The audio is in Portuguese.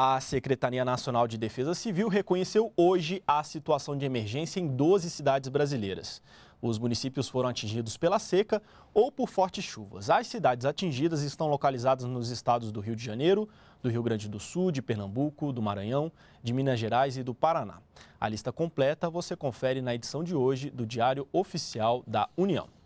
A Secretaria Nacional de Defesa Civil reconheceu hoje a situação de emergência em 12 cidades brasileiras. Os municípios foram atingidos pela seca ou por fortes chuvas. As cidades atingidas estão localizadas nos estados do Rio de Janeiro, do Rio Grande do Sul, de Pernambuco, do Maranhão, de Minas Gerais e do Paraná. A lista completa você confere na edição de hoje do Diário Oficial da União.